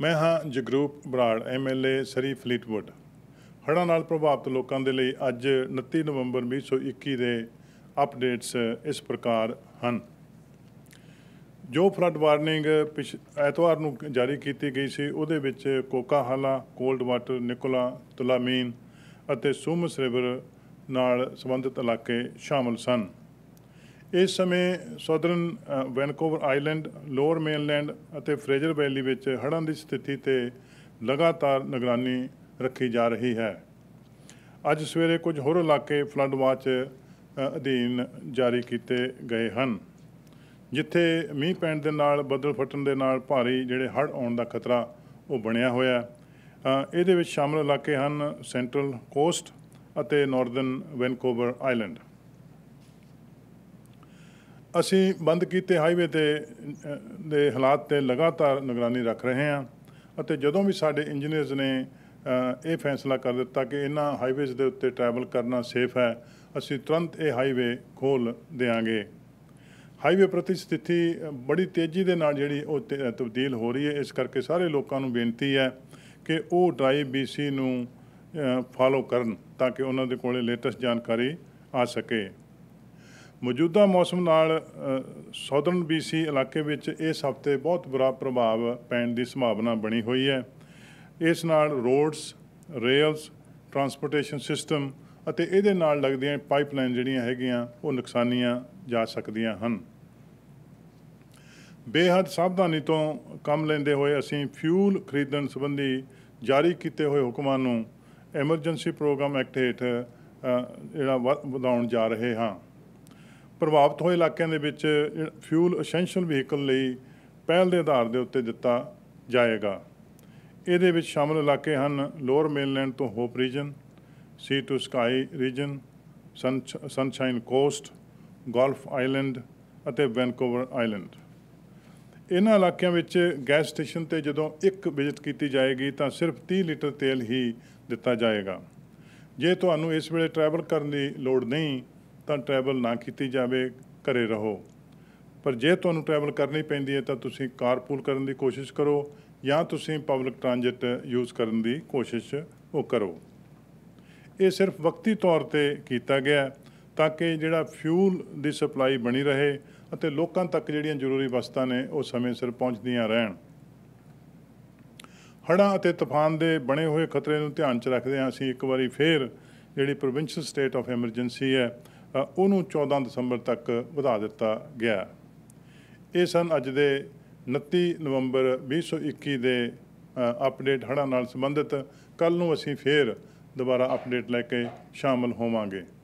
ਮੈਂ ਹਾਂ Jagroop Brar MLA Surrey Fleetwood ਹੜਾ ਨਾਲ ਪ੍ਰਭਾਵਿਤ ਲੋਕਾਂ ਦੇ ਲਈ ਅੱਜ 29 ਨਵੰਬਰ 2021 ਦੇ ਅਪਡੇਟਸ ਇਸ ਪ੍ਰਕਾਰ ਹਨ ਜੋ ਫਲੱਡ ਵਾਰਨਿੰਗ ਐਤਵਾਰ ਨੂੰ ਜਾਰੀ ਕੀਤੀ ਗਈ ਸੀ ਉਹਦੇ ਵਿੱਚ ਕੋਕਾਹਾਲਾ ਕੋਲਡ ਵਾਟਰ ਨਿਕੋਲਾ ਤੁਲਾਮੀਨ ਅਤੇ ਸੂਮਸ ਰਿਵਰ ਨਾਲ ਸੰਬੰਧਿਤ ਇਲਾਕੇ ਸ਼ਾਮਲ ਸਨ ਇਸ ਸਮੇਂ Southern Vancouver Island Lower Mainland ਅਤੇ ਫ੍ਰੇਜ਼ਰ ਵੈਲੀ ਵਿੱਚ ਹੜ੍ਹਾਂ ਦੀ ਸਥਿਤੀ ਤੇ ਲਗਾਤਾਰ ਨਿਗਰਾਨੀ ਰੱਖੀ ਜਾ ਰਹੀ ਹੈ ਅੱਜ ਸਵੇਰੇ ਕੁਝ ਹੋਰ ਇਲਾਕੇ ਫਲੱਡ ਵਾਚ ਅਧੀਨ ਜਾਰੀ ਕੀਤੇ ਗਏ ਹਨ ਜਿੱਥੇ ਮੀਂਹ ਪੈਣ ਦੇ ਨਾਲ ਬੱਦਲ ਫਟਣ ਦੇ ਨਾਲ ਭਾਰੀ ਜਿਹੜੇ ਹੜ੍ਹ ਆਉਣ ਦਾ ਖਤਰਾ ਉਹ ਬਣਿਆ ਹੋਇਆ ਇਹਦੇ ਵਿੱਚ ਸ਼ਾਮਲ ਇਲਾਕੇ ਹਨ ਸੈਂਟਰਲ ਕੋਸਟ ਅਤੇ ਨਾਰਦਰਨ ਵੈਨਕੂਵਰ ਆਈਲੈਂਡ ਅਸੀਂ ਬੰਦ ਕੀਤੇ ਹਾਈਵੇ ਤੇ ਦੇ ਹਾਲਾਤ ਤੇ ਲਗਾਤਾਰ ਨਿਗਰਾਨੀ ਰੱਖ ਰਹੇ ਹਾਂ ਅਤੇ ਜਦੋਂ ਵੀ ਸਾਡੇ ਇੰਜੀਨੀਅਰਸ ਨੇ ਇਹ ਫੈਸਲਾ ਕਰ ਦਿੱਤਾ ਕਿ ਇਹਨਾਂ ਹਾਈਵੇਜ਼ ਦੇ ਉੱਤੇ ਟਰੈਵਲ ਕਰਨਾ ਸੇਫ ਹੈ ਅਸੀਂ ਤੁਰੰਤ ਇਹ ਹਾਈਵੇ ਖੋਲ ਦੇਾਂਗੇ ਹਾਈਵੇ ਪ੍ਰਤੀ ਸਥਿਤੀ ਬੜੀ ਤੇਜ਼ੀ ਦੇ ਨਾਲ ਜਿਹੜੀ ਉਹ ਤਬਦੀਲ ਹੋ ਰਹੀ ਹੈ ਇਸ ਕਰਕੇ ਸਾਰੇ ਲੋਕਾਂ ਨੂੰ ਬੇਨਤੀ ਹੈ ਕਿ ਉਹ ਡਰਾਈ ਬੀਸੀ ਨੂੰ ਫਾਲੋ ਕਰਨ ਤਾਂ ਕਿ ਉਹਨਾਂ ਦੇ ਕੋਲੇ ਲੇਟੈਸਟ ਜਾਣਕਾਰੀ ਆ ਸਕੇ ਮੌਜੂਦਾ ਮੌਸਮ ਨਾਲ ਸਾਊਦਰਨ ਬੀਸੀ ਇਲਾਕੇ ਵਿੱਚ ਇਸ ਹਫਤੇ ਬਹੁਤ ਬੁਰਾ ਪ੍ਰਭਾਵ ਪੈਣ ਦੀ ਸੰਭਾਵਨਾ ਬਣੀ ਹੋਈ ਹੈ ਇਸ ਨਾਲ ਰੋਡਸ ਰੇਲਸ ਟਰਾਂਸਪੋਰਟੇਸ਼ਨ ਸਿਸਟਮ ਅਤੇ ਇਹਦੇ ਨਾਲ ਲੱਗਦੀਆਂ ਪਾਈਪਲਾਈਨ ਜਿਹੜੀਆਂ ਹੈਗੀਆਂ ਉਹ ਨੁਕਸਾਨੀਆਂ ਜਾ ਸਕਦੀਆਂ ਹਨ ਬੇਹੱਦ ਸਾਵਧਾਨੀ ਤੋਂ ਕੰਮ ਲੈਂਦੇ ਹੋਏ ਅਸੀਂ ਫਿਊਲ ਖਰੀਦਣ ਸੰਬੰਧੀ ਜਾਰੀ ਕੀਤੇ ਹੋਏ ਹੁਕਮਾਂ ਨੂੰ ਐਮਰਜੈਂਸੀ ਪ੍ਰੋਗਰਾਮ ਐਕਟ ਹੇਠ ਜਿਹੜਾ ਵਧਾਉਣ ਜਾ ਰਹੇ ਹਾਂ ਪ੍ਰਭਾਵਿਤ ਹੋਏ ਇਲਾਕਿਆਂ ਦੇ ਵਿੱਚ ਫਿਊਲ ਐਸੈਂਸ਼ੀਅਲ ਵਹੀਕਲ ਲਈ ਪਹਿਲ ਦੇ ਆਧਾਰ ਦੇ ਉੱਤੇ ਦਿੱਤਾ ਜਾਏਗਾ ਇਹਦੇ ਵਿੱਚ ਸ਼ਾਮਲ ਇਲਾਕੇ ਹਨ ਲੋਅਰ ਮੇਨਲੈਂਡ ਤੋਂ Hope region Sea to Sky region Sunshine Coast Gulf Island ਅਤੇ ਵੈਨਕੂਵਰ ਆਈਲੈਂਡ ਇਹਨਾਂ ਇਲਾਕਿਆਂ ਵਿੱਚ ਗੈਸ ਸਟੇਸ਼ਨ ਤੇ ਜਦੋਂ ਇੱਕ ਵਿਜ਼ਿਟ ਕੀਤੀ ਜਾਏਗੀ ਤਾਂ ਸਿਰਫ 30 ਲੀਟਰ ਤੇਲ ਹੀ ਦਿੱਤਾ ਜਾਏਗਾ ਜੇ ਤੁਹਾਨੂੰ ਇਸ ਵੇਲੇ ਟਰੈਵਲ ਕਰਨ ਦੀ ਲੋੜ ਨਹੀਂ ਤਾਂ ਟਰੈਵਲ ਨਾ ਕੀਤੀ ਜਾਵੇ ਘਰੇ ਰਹੋ ਪਰ ਜੇ ਤੁਹਾਨੂੰ ਟਰੈਵਲ ਕਰਨੀ ਪੈਂਦੀ ਹੈ ਤਾਂ ਤੁਸੀਂ ਕਾਰਪੂਲ ਕਰਨ ਦੀ ਕੋਸ਼ਿਸ਼ ਕਰੋ ਜਾਂ ਤੁਸੀਂ ਪਬਲਿਕ ਟ੍ਰਾਂਜਿਟ ਯੂਜ਼ ਕਰਨ ਦੀ ਕੋਸ਼ਿਸ਼ ਉਹ ਕਰੋ ਇਹ ਸਿਰਫ ਵਕਤੀ ਤੌਰ ਤੇ ਕੀਤਾ ਗਿਆ ਤਾਂ ਕਿ ਜਿਹੜਾ ਫਿਊਲ ਦੀ ਸਪਲਾਈ ਬਣੀ ਰਹੇ ਅਤੇ ਲੋਕਾਂ ਤੱਕ ਜਿਹੜੀਆਂ ਜ਼ਰੂਰੀ ਵਸਤਾਂ ਨੇ ਉਹ ਸਮੇਂ ਸਿਰ ਪਹੁੰਚਦੀਆਂ ਰਹਿਣ ਹੜ੍ਹਾਂ ਅਤੇ ਤੂਫਾਨ ਦੇ ਬਣੇ ਹੋਏ ਖਤਰੇ ਨੂੰ ਧਿਆਨ 'ਚ ਰੱਖਦੇ ਹਾਂ ਅਸੀਂ ਇੱਕ ਵਾਰੀ ਫੇਰ ਜਿਹੜੀ ਪ੍ਰੋਵਿੰਸ਼ੀਅਲ ਸਟੇਟ ਆਫ ਐਮਰਜੈਂਸੀ ਹੈ ਉਹਨੂੰ 14 ਦਸੰਬਰ ਤੱਕ ਵਧਾ ਦਿੱਤਾ ਗਿਆ ਇਹ ਸਨ ਅੱਜ ਦੇ 29 ਨਵੰਬਰ 2021 ਦੇ ਅਪਡੇਟ ਹੜਾਂ ਨਾਲ ਸੰਬੰਧਿਤ ਕੱਲ ਨੂੰ ਅਸੀਂ ਫੇਰ ਦੁਬਾਰਾ ਅਪਡੇਟ ਲੈ ਕੇ ਸ਼ਾਮਲ ਹੋਵਾਂਗੇ